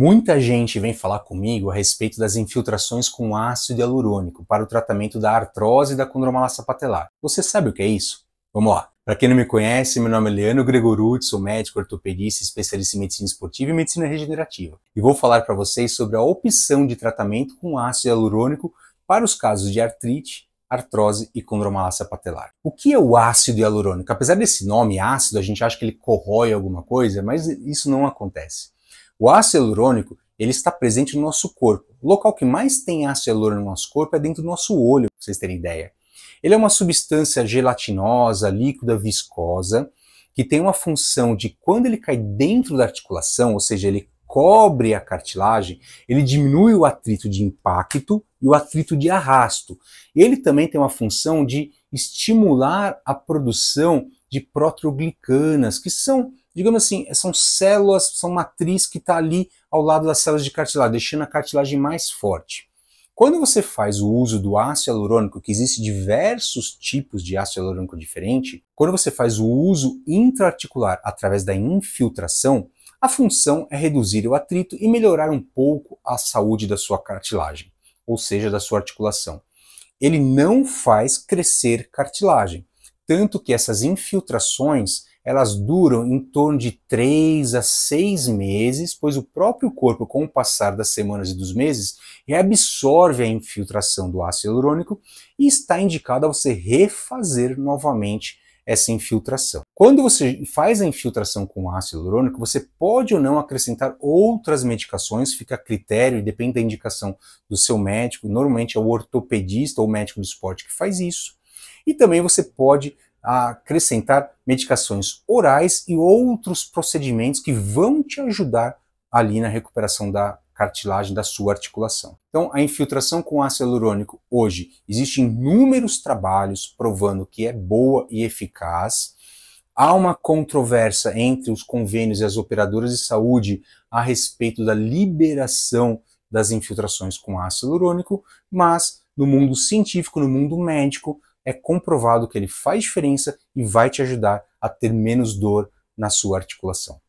Muita gente vem falar comigo a respeito das infiltrações com ácido hialurônico para o tratamento da artrose e da condromalácia patelar. Você sabe o que é isso? Vamos lá. Para quem não me conhece, meu nome é Leandro Gregoruti, sou médico ortopedista, especialista em medicina esportiva e medicina regenerativa. E vou falar para vocês sobre a opção de tratamento com ácido hialurônico para os casos de artrite, artrose e condromalácia patelar. O que é o ácido hialurônico? Apesar desse nome ácido, a gente acha que ele corrói alguma coisa, mas isso não acontece. O ácido hialurônico ele está presente no nosso corpo. O local que mais tem ácido hialurônico no nosso corpo é dentro do nosso olho, para vocês terem ideia. Ele é uma substância gelatinosa, líquida, viscosa, que tem uma função de quando ele cai dentro da articulação, ou seja, ele cobre a cartilagem, ele diminui o atrito de impacto e o atrito de arrasto. Ele também tem uma função de estimular a produção de proteoglicanas, que são digamos assim, são células, são matriz que está ali ao lado das células de cartilagem, deixando a cartilagem mais forte. Quando você faz o uso do ácido hialurônico, que existe diversos tipos de ácido hialurônico diferente, quando você faz o uso intraarticular através da infiltração, a função é reduzir o atrito e melhorar um pouco a saúde da sua cartilagem, ou seja, da sua articulação. Ele não faz crescer cartilagem, tanto que essas infiltrações elas duram em torno de 3 a 6 meses, pois o próprio corpo, com o passar das semanas e dos meses, reabsorve a infiltração do ácido hialurônico e está indicado a você refazer novamente essa infiltração. Quando você faz a infiltração com ácido hialurônico, você pode ou não acrescentar outras medicações, fica a critério, e depende da indicação do seu médico, normalmente é o ortopedista ou médico de esporte que faz isso e também você pode acrescentar medicações orais e outros procedimentos que vão te ajudar ali na recuperação da cartilagem da sua articulação. Então, a infiltração com ácido hialurônico hoje existem inúmeros trabalhos provando que é boa e eficaz. Há uma controvérsia entre os convênios e as operadoras de saúde a respeito da liberação das infiltrações com ácido hialurônico, mas no mundo científico, no mundo médico, é comprovado que ele faz diferença e vai te ajudar a ter menos dor na sua articulação.